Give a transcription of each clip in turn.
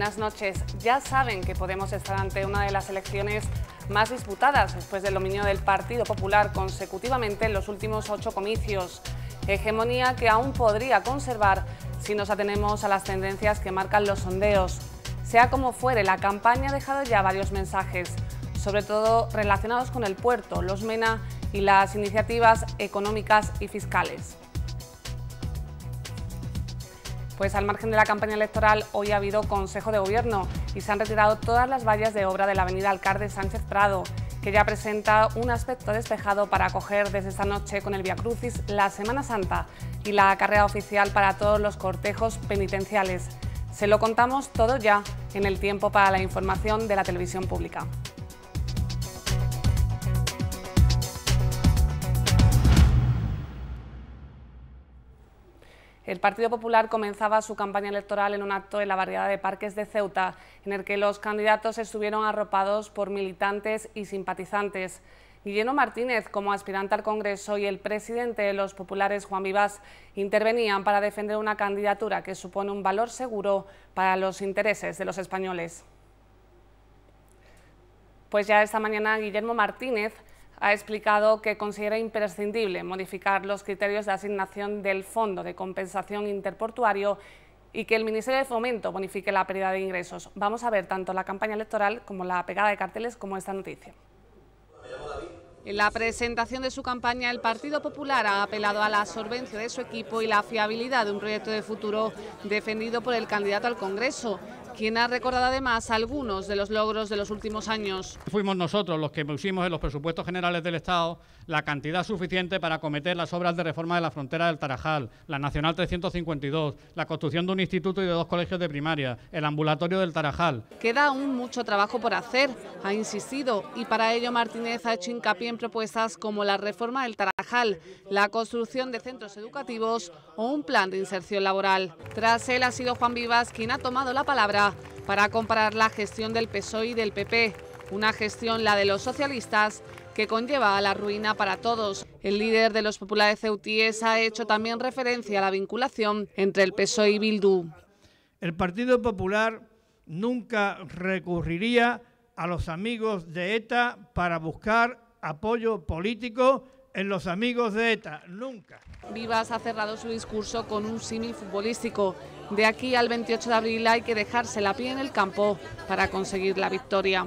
buenas noches. Ya saben que podemos estar ante una de las elecciones más disputadas después del dominio del Partido Popular consecutivamente en los últimos ocho comicios. Hegemonía que aún podría conservar si nos atenemos a las tendencias que marcan los sondeos. Sea como fuere, la campaña ha dejado ya varios mensajes, sobre todo relacionados con el puerto, los MENA y las iniciativas económicas y fiscales. Pues al margen de la campaña electoral, hoy ha habido Consejo de Gobierno y se han retirado todas las vallas de obra de la avenida Alcalde Sánchez Prado, que ya presenta un aspecto despejado para acoger desde esta noche con el Via Crucis la Semana Santa y la carrera oficial para todos los cortejos penitenciales. Se lo contamos todo ya en el tiempo para la información de la televisión pública. El Partido Popular comenzaba su campaña electoral en un acto en la variedad de Parques de Ceuta, en el que los candidatos estuvieron arropados por militantes y simpatizantes. Guillermo Martínez, como aspirante al Congreso, y el presidente de los populares, Juan Vivas, intervenían para defender una candidatura que supone un valor seguro para los intereses de los españoles. Pues ya esta mañana Guillermo Martínez ha explicado que considera imprescindible modificar los criterios de asignación del Fondo de Compensación Interportuario y que el Ministerio de Fomento bonifique la pérdida de ingresos. Vamos a ver tanto la campaña electoral como la pegada de carteles como esta noticia. En la presentación de su campaña, el Partido Popular ha apelado a la solvencia de su equipo y la fiabilidad de un proyecto de futuro defendido por el candidato al Congreso quien ha recordado además algunos de los logros de los últimos años. Fuimos nosotros los que pusimos en los presupuestos generales del Estado la cantidad suficiente para acometer las obras de reforma de la frontera del Tarajal, la Nacional 352, la construcción de un instituto y de dos colegios de primaria, el ambulatorio del Tarajal. Queda aún mucho trabajo por hacer, ha insistido, y para ello Martínez ha hecho hincapié en propuestas como la reforma del Tarajal, la construcción de centros educativos o un plan de inserción laboral. Tras él ha sido Juan Vivas quien ha tomado la palabra para comparar la gestión del PSOE y del PP, una gestión, la de los socialistas, que conlleva a la ruina para todos. El líder de los populares ceutíes ha hecho también referencia a la vinculación entre el PSOE y Bildu. El Partido Popular nunca recurriría a los amigos de ETA para buscar apoyo político en los amigos de ETA, nunca. Vivas ha cerrado su discurso con un símil futbolístico. De aquí al 28 de abril hay que dejarse la piel en el campo para conseguir la victoria.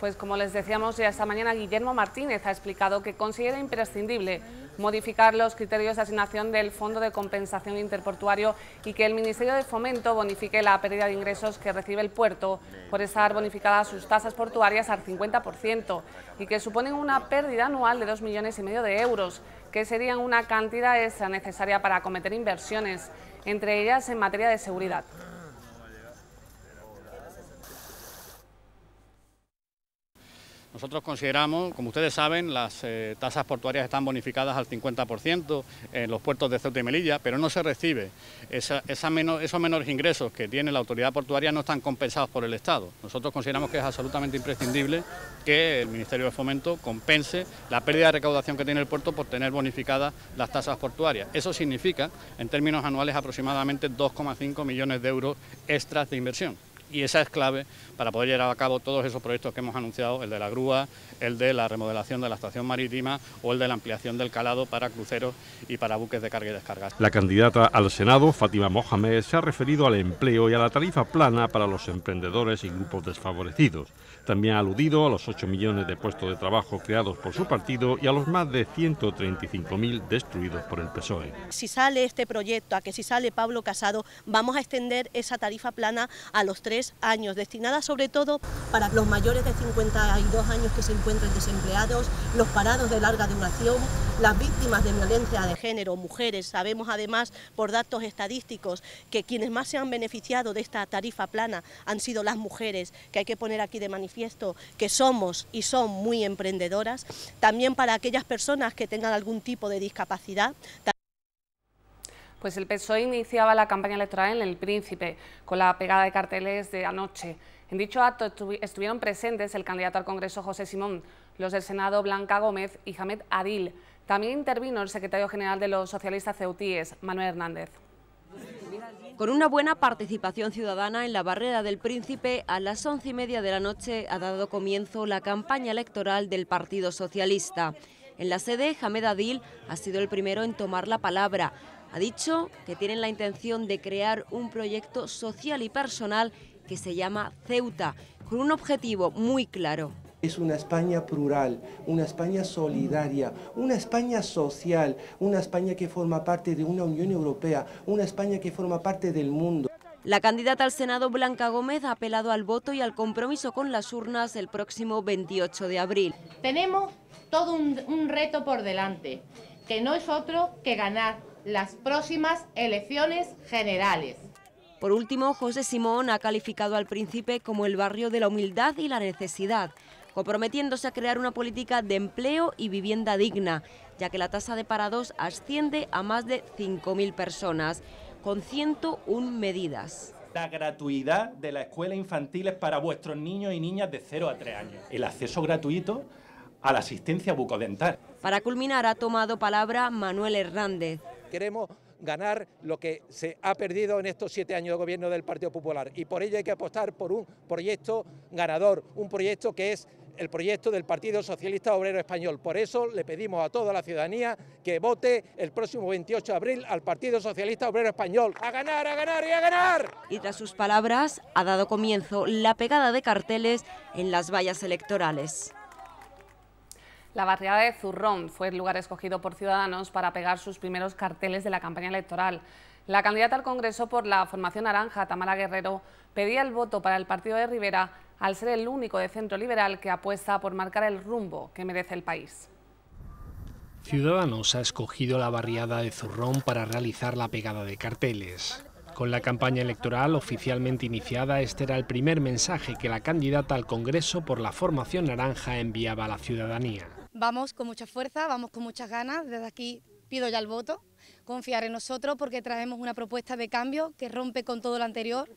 Pues como les decíamos ya esta mañana, Guillermo Martínez ha explicado que considera imprescindible modificar los criterios de asignación del Fondo de Compensación Interportuario y que el Ministerio de Fomento bonifique la pérdida de ingresos que recibe el puerto por estar bonificadas sus tasas portuarias al 50% y que suponen una pérdida anual de 2 millones y medio de euros que serían una cantidad extra necesaria para cometer inversiones, entre ellas en materia de seguridad. Nosotros consideramos, como ustedes saben, las eh, tasas portuarias están bonificadas al 50% en los puertos de Ceuta y Melilla, pero no se recibe. esos menores ingresos que tiene la autoridad portuaria no están compensados por el Estado. Nosotros consideramos que es absolutamente imprescindible que el Ministerio de Fomento compense la pérdida de recaudación que tiene el puerto por tener bonificadas las tasas portuarias. Eso significa, en términos anuales, aproximadamente 2,5 millones de euros extras de inversión y esa es clave para poder llevar a cabo todos esos proyectos que hemos anunciado, el de la grúa, el de la remodelación de la estación marítima o el de la ampliación del calado para cruceros y para buques de carga y descarga. La candidata al Senado, Fátima Mohamed, se ha referido al empleo y a la tarifa plana para los emprendedores y grupos desfavorecidos. También ha aludido a los 8 millones de puestos de trabajo creados por su partido y a los más de 135.000 destruidos por el PSOE. Si sale este proyecto, a que si sale Pablo Casado, vamos a extender esa tarifa plana a los tres años, destinada sobre todo para los mayores de 52 años que se encuentren desempleados, los parados de larga duración, las víctimas de violencia de género, mujeres. Sabemos además por datos estadísticos que quienes más se han beneficiado de esta tarifa plana han sido las mujeres, que hay que poner aquí de manifiesto que somos y son muy emprendedoras, también para aquellas personas que tengan algún tipo de discapacidad. Pues el PSOE iniciaba la campaña electoral en El Príncipe, con la pegada de carteles de anoche. En dicho acto estuvieron presentes el candidato al Congreso José Simón, los del Senado Blanca Gómez y Hamed Adil. También intervino el secretario general de los socialistas ceutíes, Manuel Hernández. Con una buena participación ciudadana en la barrera del Príncipe, a las once y media de la noche ha dado comienzo la campaña electoral del Partido Socialista. En la sede, Hamed Adil ha sido el primero en tomar la palabra. Ha dicho que tienen la intención de crear un proyecto social y personal que se llama Ceuta, con un objetivo muy claro es una España plural, una España solidaria, una España social, una España que forma parte de una Unión Europea, una España que forma parte del mundo. La candidata al Senado Blanca Gómez ha apelado al voto y al compromiso con las urnas el próximo 28 de abril. Tenemos todo un, reto por delante, que no es otro que ganar las próximas elecciones generales. Por último, José Simón ha calificado al príncipe como el barrio de la humildad y la necesidad comprometiéndose a crear una política de empleo y vivienda digna, ya que la tasa de parados asciende a más de 5.000 personas, con 101 medidas. La gratuidad de la escuela infantil es para vuestros niños y niñas de 0 a 3 años. El acceso gratuito a la asistencia bucodental. Para culminar ha tomado palabra Manuel Hernández. Queremos ganar lo que se ha perdido en estos siete años de gobierno del Partido Popular y por ello hay que apostar por un proyecto ganador, un proyecto que es el proyecto del Partido Socialista Obrero Español. Por eso le pedimos a toda la ciudadanía que vote el próximo 28 de abril al Partido Socialista Obrero Español. ¡A ganar, a ganar y a ganar! Y tras sus palabras ha dado comienzo la pegada de carteles en las vallas electorales. La barriada de Zurrón fue el lugar escogido por Ciudadanos para pegar sus primeros carteles de la campaña electoral. La candidata al Congreso por la formación naranja, Tamara Guerrero, pedía el voto para el partido de Rivera al ser el único de centro liberal que apuesta por marcar el rumbo que merece el país. Ciudadanos ha escogido la barriada de Zurrón para realizar la pegada de carteles. Con la campaña electoral oficialmente iniciada, este era el primer mensaje que la candidata al Congreso por la formación naranja enviaba a la ciudadanía. Vamos con mucha fuerza, vamos con muchas ganas. Desde aquí pido ya el voto confiar en nosotros porque traemos una propuesta de cambio que rompe con todo lo anterior.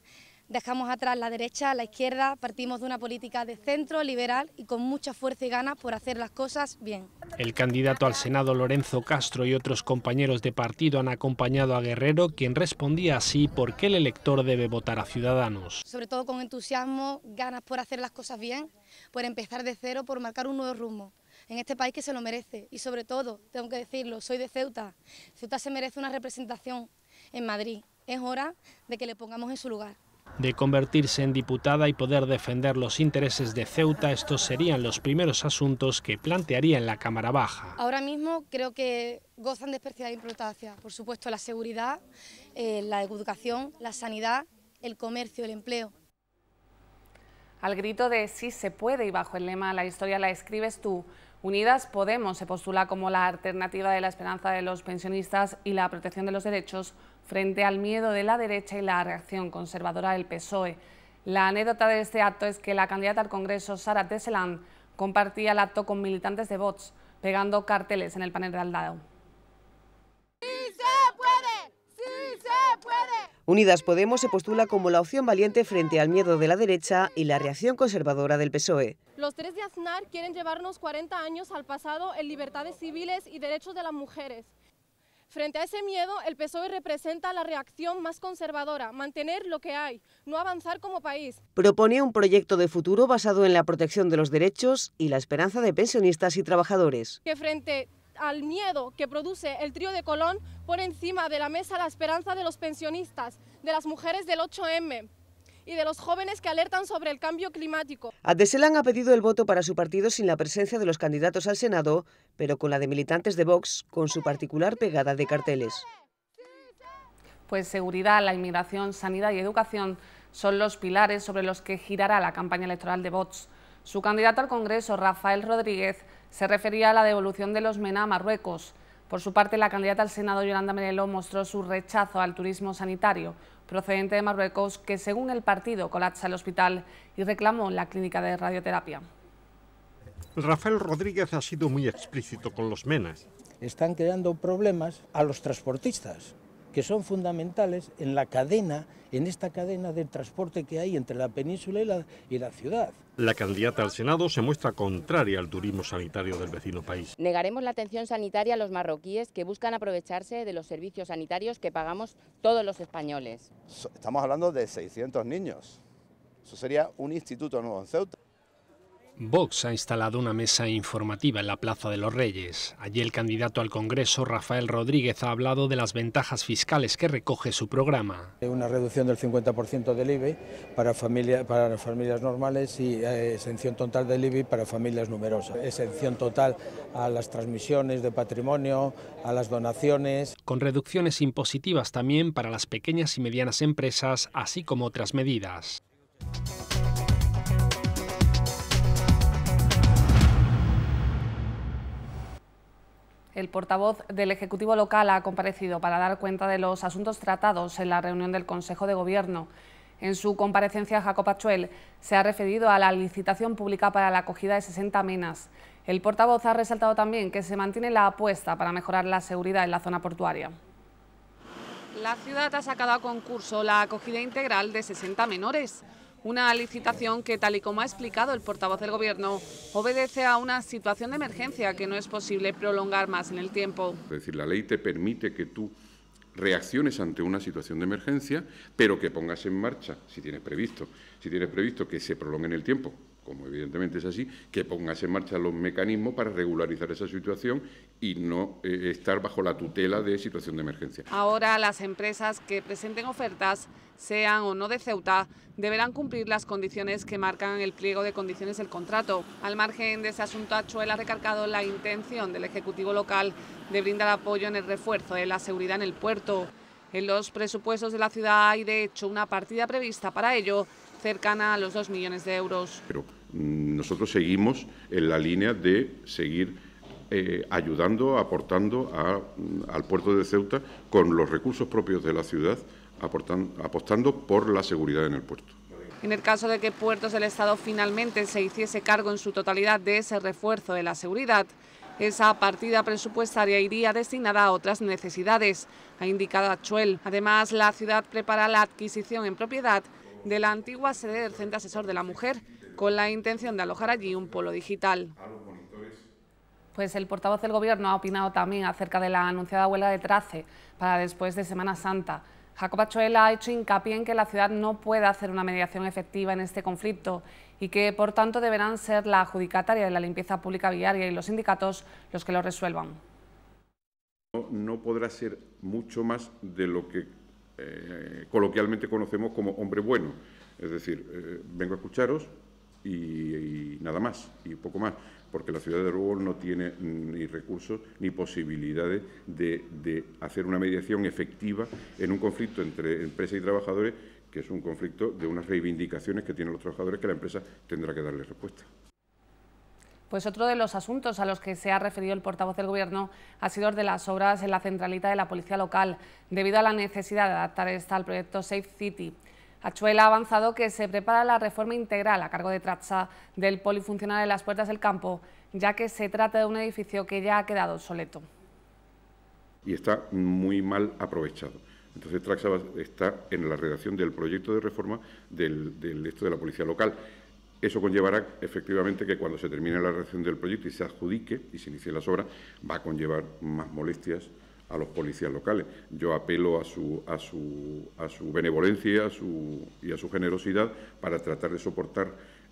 Dejamos atrás la derecha, la izquierda, partimos de una política de centro, liberal y con mucha fuerza y ganas por hacer las cosas bien. El candidato al Senado Lorenzo Castro y otros compañeros de partido han acompañado a Guerrero, quien respondía así por qué el elector debe votar a Ciudadanos. Sobre todo con entusiasmo, ganas por hacer las cosas bien, por empezar de cero, por marcar un nuevo rumbo en este país que se lo merece. Y sobre todo, tengo que decirlo, soy de Ceuta. Ceuta se merece una representación en Madrid. Es hora de que le pongamos en su lugar. De convertirse en diputada y poder defender los intereses de Ceuta, estos serían los primeros asuntos que plantearía en la Cámara Baja. Ahora mismo creo que gozan de especial importancia, por supuesto, la seguridad, eh, la educación, la sanidad, el comercio, el empleo. Al grito de sí se puede y bajo el lema La historia la escribes tú, Unidas Podemos se postula como la alternativa de la esperanza de los pensionistas y la protección de los derechos frente al miedo de la derecha y la reacción conservadora del PSOE. La anécdota de este acto es que la candidata al Congreso, Sara Teseland, compartía el acto con militantes de Vox, pegando carteles en el panel de al lado. Unidas Podemos se postula como la opción valiente frente al miedo de la derecha y la reacción conservadora del PSOE. Los tres de Aznar quieren llevarnos 40 años al pasado en libertades civiles y derechos de las mujeres. Frente a ese miedo, el PSOE representa la reacción más conservadora, mantener lo que hay, no avanzar como país. Propone un proyecto de futuro basado en la protección de los derechos y la esperanza de pensionistas y trabajadores. frente al miedo que produce el trío de Colón, pone encima de la mesa la esperanza de los pensionistas, de las mujeres del 8M, y de los jóvenes que alertan sobre el cambio climático. Adeselan ha pedido el voto para su partido sin la presencia de los candidatos al Senado, pero con la de militantes de Vox, con su particular pegada de carteles. Pues seguridad, la inmigración, sanidad y educación son los pilares sobre los que girará la campaña electoral de Vox. Su candidato al Congreso, Rafael Rodríguez, se refería a la devolución de los MENA a Marruecos. Por su parte, la candidata al Senado, Yolanda Merelo, mostró su rechazo al turismo sanitario procedente de Marruecos, que según el partido colapsa el hospital y reclamó la clínica de radioterapia. Rafael Rodríguez ha sido muy explícito con los MENA. Están creando problemas a los transportistas que son fundamentales en la cadena, en esta cadena de transporte que hay entre la península y la, y la ciudad. La candidata al Senado se muestra contraria al turismo sanitario del vecino país. Negaremos la atención sanitaria a los marroquíes que buscan aprovecharse de los servicios sanitarios que pagamos todos los españoles. Estamos hablando de 600 niños. Eso sería un instituto nuevo en Ceuta. Vox ha instalado una mesa informativa en la Plaza de los Reyes. Allí el candidato al Congreso, Rafael Rodríguez, ha hablado de las ventajas fiscales que recoge su programa. Una reducción del 50% del IBI para, familias, para familias normales y eh, exención total del IBI para familias numerosas. Exención total a las transmisiones de patrimonio, a las donaciones. Con reducciones impositivas también para las pequeñas y medianas empresas, así como otras medidas. El portavoz del Ejecutivo local ha comparecido para dar cuenta de los asuntos tratados en la reunión del Consejo de Gobierno. En su comparecencia, Jacob Achuel se ha referido a la licitación pública para la acogida de 60 minas. El portavoz ha resaltado también que se mantiene la apuesta para mejorar la seguridad en la zona portuaria. La ciudad ha sacado a concurso la acogida integral de 60 menores. Una licitación que, tal y como ha explicado el portavoz del Gobierno, obedece a una situación de emergencia que no es posible prolongar más en el tiempo. Es decir, la ley te permite que tú reacciones ante una situación de emergencia, pero que pongas en marcha, si tienes previsto, si tienes previsto que se prolongue en el tiempo, como evidentemente es así, que pongas en marcha los mecanismos para regularizar esa situación y no eh, estar bajo la tutela de situación de emergencia. Ahora las empresas que presenten ofertas, sean o no de Ceuta, deberán cumplir las condiciones que marcan el pliego de condiciones del contrato. Al margen de ese asunto, Achuel ha recalcado la intención del Ejecutivo local de brindar apoyo en el refuerzo de la seguridad en el puerto. En los presupuestos de la ciudad hay, de hecho, una partida prevista para ello cercana a los 2 millones de euros nosotros seguimos en la línea de seguir eh, ayudando, aportando al puerto de Ceuta con los recursos propios de la ciudad, apostando por la seguridad en el puerto. En el caso de que Puertos del Estado finalmente se hiciese cargo en su totalidad de ese refuerzo de la seguridad, esa partida presupuestaria iría destinada a otras necesidades, ha indicado Achuel. Además, la ciudad prepara la adquisición en propiedad de la antigua sede del Centro Asesor de la Mujer, con la intención de alojar allí un polo digital. Pues el portavoz del Gobierno ha opinado también acerca de la anunciada huelga de trace para después de Semana Santa. Jacobo Choela ha hecho hincapié en que la ciudad no puede hacer una mediación efectiva en este conflicto y que, por tanto, deberán ser la adjudicataria de la limpieza pública viaria y los sindicatos los que lo resuelvan. No, podrá ser mucho más de lo que eh, coloquialmente conocemos como hombre bueno. Es decir, eh, vengo a escucharos, y, nada más, y poco más, porque la ciudad de Lugo no tiene ni recursos ni posibilidades de, hacer una mediación efectiva en un conflicto entre empresa y trabajadores, que es un conflicto de unas reivindicaciones que tienen los trabajadores que la empresa tendrá que darle respuesta. Pues otro de los asuntos a los que se ha referido el portavoz del Gobierno ha sido el de las obras en la centralita de la policía local, debido a la necesidad de adaptar esta al proyecto Safe City. Achuela ha avanzado que se prepara la reforma integral a cargo de Traxa del polifuncional de las Puertas del Campo, ya que se trata de un edificio que ya ha quedado obsoleto. Y está muy mal aprovechado. Entonces Traxa está en la redacción del proyecto de reforma del, de la policía local. Eso conllevará efectivamente que cuando se termine la redacción del proyecto y se adjudique y se inicie las obras, va a conllevar más molestias, a los policías locales. Yo apelo a su, benevolencia y a su generosidad para tratar de soportar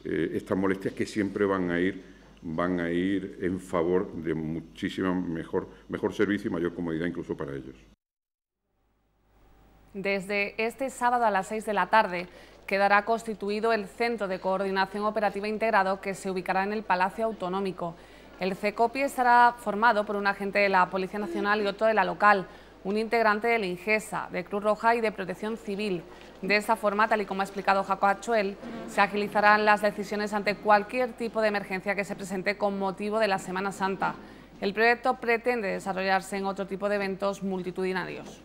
eh, estas molestias que siempre van a ir van a ir en favor de muchísimo mejor, mejor servicio y mayor comodidad incluso para ellos. Desde este sábado a las 6 de la tarde quedará constituido el Centro de Coordinación Operativa Integrado que se ubicará en el Palacio Autonómico. El CECOPI estará formado por un agente de la Policía Nacional y otro de la local, un integrante de la INGESA, de Cruz Roja y de Protección Civil. De esa forma, tal y como ha explicado Jaco Achuel, se agilizarán las decisiones ante cualquier tipo de emergencia que se presente con motivo de la Semana Santa. El proyecto pretende desarrollarse en otro tipo de eventos multitudinarios.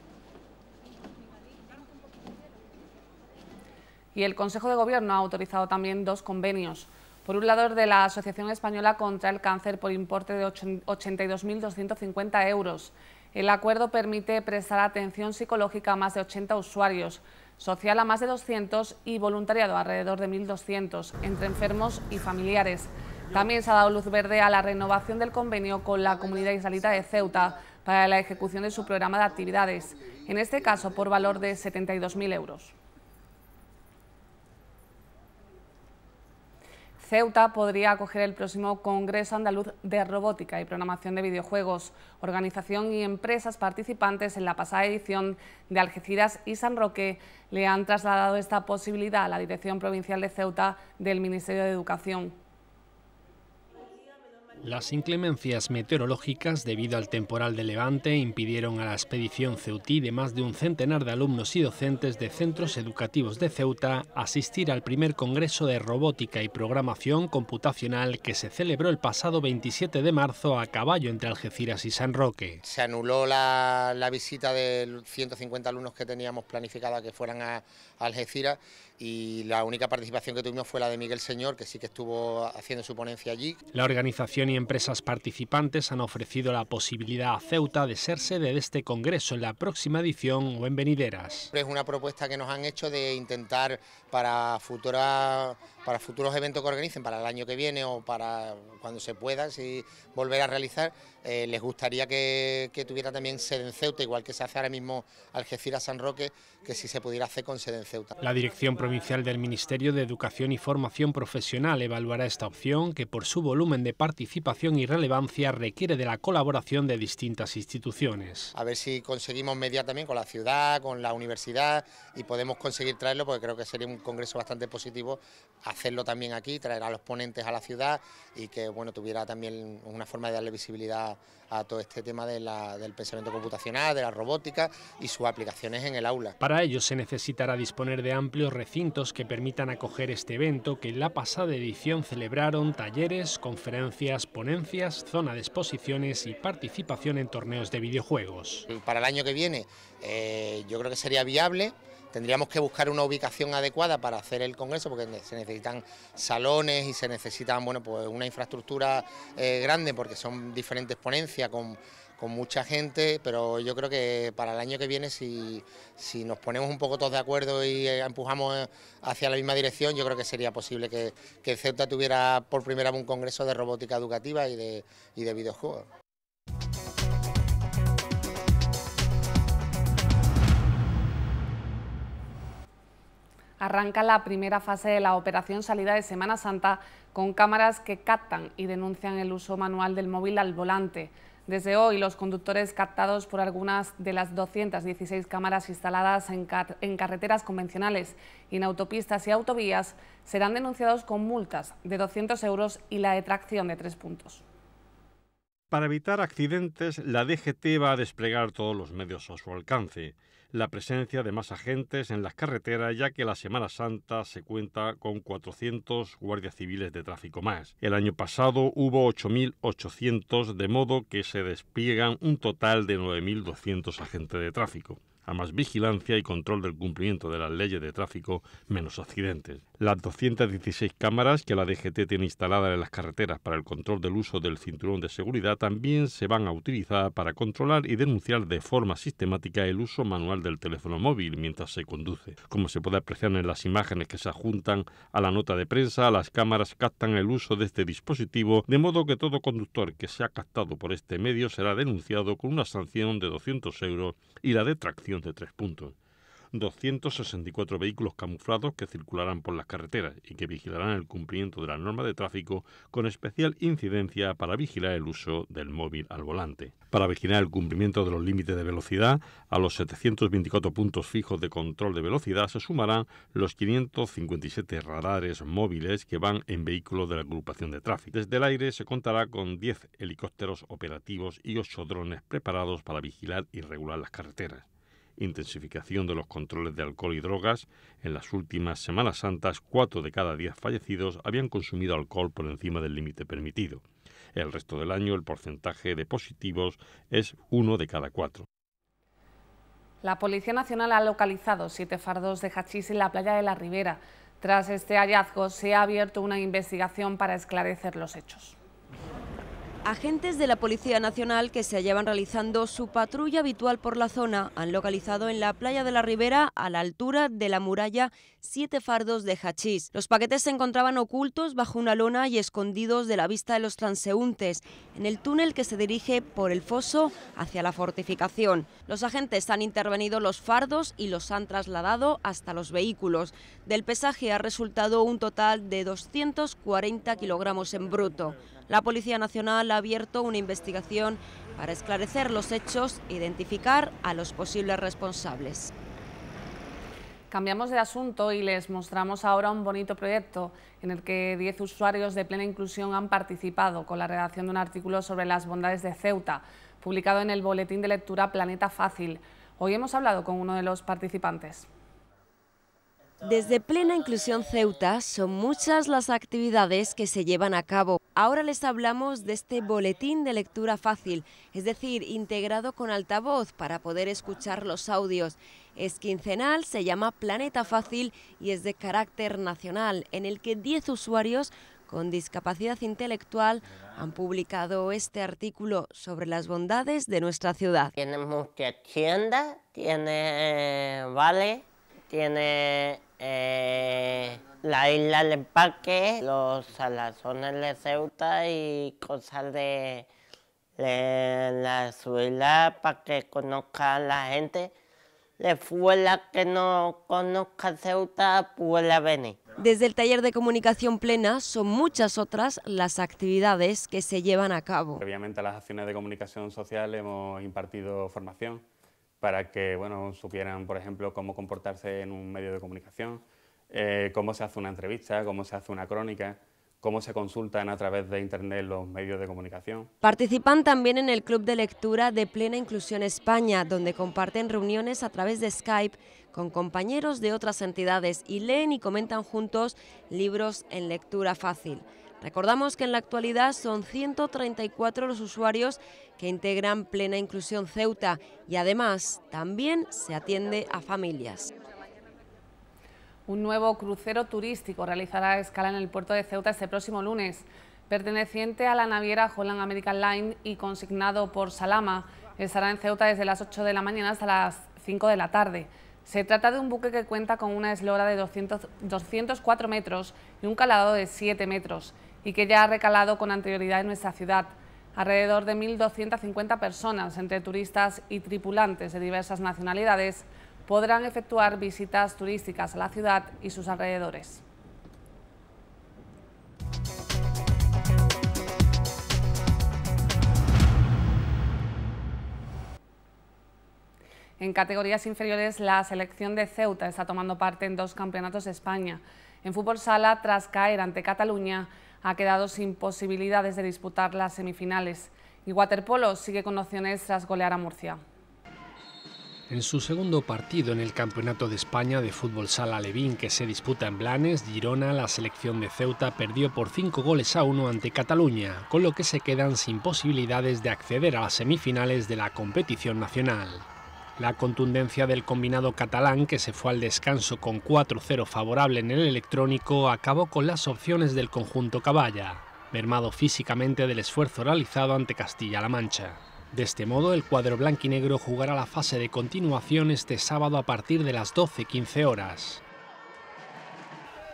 Y el Consejo de Gobierno ha autorizado también dos convenios. Por un lado, de la Asociación Española contra el Cáncer por importe de 82.250 euros. El acuerdo permite prestar atención psicológica a más de 80 usuarios, social a más de 200 y voluntariado a alrededor de 1.200, entre enfermos y familiares. También se ha dado luz verde a la renovación del convenio con la comunidad israelita de Ceuta para la ejecución de su programa de actividades, en este caso por valor de 72.000 euros. Ceuta podría acoger el próximo Congreso Andaluz de Robótica y Programación de Videojuegos. Organización y empresas participantes en la pasada edición de Algeciras y San Roque le han trasladado esta posibilidad a la Dirección Provincial de Ceuta del Ministerio de Educación. Las inclemencias meteorológicas debido al temporal de Levante impidieron a la expedición ceutí de más de un centenar de alumnos y docentes de centros educativos de Ceuta asistir al primer Congreso de Robótica y Programación Computacional que se celebró el pasado 27 de marzo a caballo entre Algeciras y San Roque. Se anuló la, visita de 150 alumnos que teníamos planificada que fueran a, a Algeciras y la única participación que tuvimos fue la de Miguel Señor, que sí que estuvo haciendo su ponencia allí. La organización y empresas participantes han ofrecido la posibilidad a Ceuta de ser sede de este Congreso en la próxima edición o en venideras. Es una propuesta que nos han hecho de intentar para, futura, para futuros eventos que organicen, para el año que viene o para cuando se pueda, si volver a realizar, eh, les gustaría que, que, tuviera también sede en Ceuta, igual que se hace ahora mismo Algeciras-San Roque, que si se pudiera hacer con sede en Ceuta. La Dirección Provincial del Ministerio de Educación y Formación Profesional evaluará esta opción, que por su volumen de participación y relevancia requiere de la colaboración de distintas instituciones. A ver si conseguimos mediar también con la ciudad, con la universidad y podemos conseguir traerlo, porque creo que sería un congreso bastante positivo hacerlo también aquí, traer a los ponentes a la ciudad y que bueno tuviera también una forma de darle visibilidad a, todo este tema del pensamiento computacional, de la robótica y sus aplicaciones en el aula. Para ello se necesitará disponer de amplios recintos que permitan acoger este evento que en la pasada edición celebraron talleres, conferencias, ponencias, zona de exposiciones y participación en torneos de videojuegos. Para el año que viene eh, yo creo que sería viable Tendríamos que buscar una ubicación adecuada para hacer el congreso porque se necesitan salones y se necesitan bueno, pues una infraestructura eh, grande porque son diferentes ponencias con, mucha gente, pero yo creo que para el año que viene si, nos ponemos un poco todos de acuerdo y eh, empujamos eh, hacia la misma dirección, yo creo que sería posible que, que Ceuta tuviera por primera vez un congreso de robótica educativa y de videojuegos. arranca la primera fase de la operación salida de Semana Santa con cámaras que captan y denuncian el uso manual del móvil al volante. Desde hoy, los conductores captados por algunas de las 216 cámaras instaladas en, carreteras convencionales, y en autopistas y autovías serán denunciados con multas de 200 euros y la detracción de tres puntos. Para evitar accidentes, la DGT va a desplegar todos los medios a su alcance la presencia de más agentes en las carreteras, ya que la Semana Santa se cuenta con 400 guardias civiles de tráfico más. El año pasado hubo 8.800, de modo que se despliegan un total de 9.200 agentes de tráfico más vigilancia y control del cumplimiento de las leyes de tráfico, menos accidentes. Las 216 cámaras que la DGT tiene instaladas en las carreteras para el control del uso del cinturón de seguridad también se van a utilizar para controlar y denunciar de forma sistemática el uso manual del teléfono móvil mientras se conduce. Como se puede apreciar en las imágenes que se adjuntan a la nota de prensa, las cámaras captan el uso de este dispositivo, de modo que todo conductor que sea captado por este medio será denunciado con una sanción de 200 euros y la detracción de tres puntos. 264 vehículos camuflados que circularán por las carreteras y que vigilarán el cumplimiento de la norma de tráfico con especial incidencia para vigilar el uso del móvil al volante. Para vigilar el cumplimiento de los límites de velocidad, a los 724 puntos fijos de control de velocidad se sumarán los 557 radares móviles que van en vehículos de la agrupación de tráfico. Desde el aire se contará con 10 helicópteros operativos y 8 drones preparados para vigilar y regular las carreteras intensificación de los controles de alcohol y drogas. En las últimas Semanas Santas, cuatro de cada diez fallecidos habían consumido alcohol por encima del límite permitido. El resto del año el porcentaje de positivos es uno de cada cuatro. La Policía Nacional ha localizado siete fardos de hachís en la playa de la Ribera. Tras este hallazgo se ha abierto una investigación para esclarecer los hechos. Agentes de la Policía Nacional que se hallaban realizando su patrulla habitual por la zona han localizado en la playa de la Ribera, a la altura de la muralla, siete fardos de hachís. Los paquetes se encontraban ocultos bajo una lona y escondidos de la vista de los transeúntes, en el túnel que se dirige por el foso hacia la fortificación. Los agentes han intervenido los fardos y los han trasladado hasta los vehículos. Del pesaje ha resultado un total de 240 kilogramos en bruto. La Policía Nacional ha abierto una investigación para esclarecer los hechos e identificar a los posibles responsables. Cambiamos de asunto y les mostramos ahora un bonito proyecto en el que 10 usuarios de plena inclusión han participado con la redacción de un artículo sobre las bondades de Ceuta, publicado en el boletín de lectura Planeta Fácil. Hoy hemos hablado con uno de los participantes. Desde Plena Inclusión Ceuta son muchas las actividades que se llevan a cabo. Ahora les hablamos de este boletín de lectura fácil, es decir, integrado con altavoz para poder escuchar los audios. Es quincenal, se llama Planeta Fácil y es de carácter nacional, en el que 10 usuarios con discapacidad intelectual han publicado este artículo sobre las bondades de nuestra ciudad. Tenemos que tienda tiene, eh, vale, tiene eh, la isla del Parque, los salazones de Ceuta y cosas de, de la isla para que conozca la gente. De fuera que no conozca Ceuta, puede venir. Desde el taller de comunicación plena son muchas otras las actividades que se llevan a cabo. Previamente a las acciones de comunicación social hemos impartido formación para que bueno, supieran, por ejemplo, cómo comportarse en un medio de comunicación, eh, cómo se hace una entrevista, cómo se hace una crónica, cómo se consultan a través de Internet los medios de comunicación. Participan también en el Club de Lectura de Plena Inclusión España, donde comparten reuniones a través de Skype con compañeros de otras entidades y leen y comentan juntos libros en lectura fácil. Recordamos que en la actualidad son 134 los usuarios que integran Plena Inclusión Ceuta y además también se atiende a familias. Un nuevo crucero turístico realizará escala en el puerto de Ceuta este próximo lunes. Perteneciente a la naviera Holland American Line y consignado por Salama, estará en Ceuta desde las 8 de la mañana hasta las 5 de la tarde. Se trata de un buque que cuenta con una eslora de 204 metros y un calado de 7 metros y que ya ha recalado con anterioridad en nuestra ciudad. Alrededor de 1.250 personas, entre turistas y tripulantes de diversas nacionalidades, podrán efectuar visitas turísticas a la ciudad y sus alrededores. En categorías inferiores, la selección de Ceuta está tomando parte en dos campeonatos de España. En fútbol sala, tras caer ante Cataluña, ha quedado sin posibilidades de disputar las semifinales y Waterpolo sigue con opciones tras golear a Murcia. En su segundo partido en el Campeonato de España de Fútbol Sala Levín que se disputa en Blanes, Girona, la selección de Ceuta perdió por cinco goles a 1 ante Cataluña, con lo que se quedan sin posibilidades de acceder a las semifinales de la competición nacional. La contundencia del combinado catalán, que se fue al descanso con 4-0 favorable en el electrónico, acabó con las opciones del conjunto caballa, mermado físicamente del esfuerzo realizado ante Castilla-La Mancha. De este modo, el cuadro blanquinegro jugará la fase de continuación este sábado a partir de las 12.15 horas.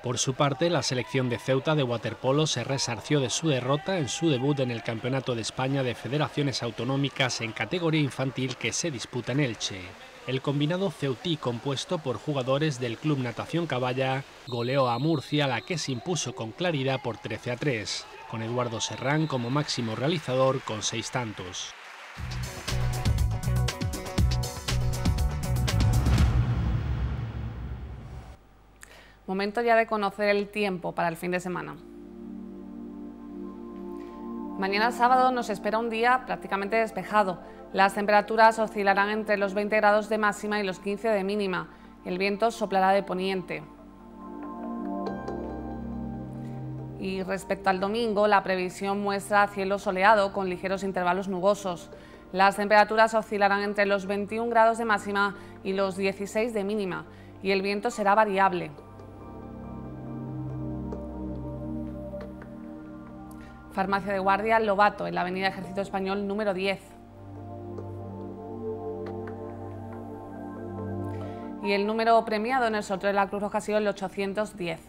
Por su parte, la selección de Ceuta de waterpolo se resarció de su derrota en su debut en el Campeonato de España de Federaciones Autonómicas en categoría infantil que se disputa en Elche. El combinado ceutí compuesto por jugadores del Club Natación Caballa goleó a Murcia la que se impuso con claridad por 13 a 3, con Eduardo Serrán como máximo realizador con seis tantos. Momento ya de conocer el tiempo para el fin de semana. Mañana sábado nos espera un día prácticamente despejado. Las temperaturas oscilarán entre los 20 grados de máxima y los 15 de mínima. El viento soplará de poniente. Y respecto al domingo, la previsión muestra cielo soleado con ligeros intervalos nubosos. Las temperaturas oscilarán entre los 21 grados de máxima y los 16 de mínima, y el viento será variable. Farmacia de Guardia Lobato, en la Avenida Ejército Español número 10. Y el número premiado en el sorteo de la Cruz Roja ha sido el 810.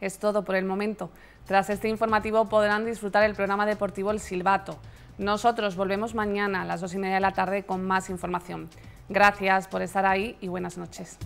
Es todo por el momento. Tras este informativo podrán disfrutar el programa deportivo El Silbato. Nosotros volvemos mañana a las dos y media de la tarde con más información. Gracias por estar ahí y buenas noches.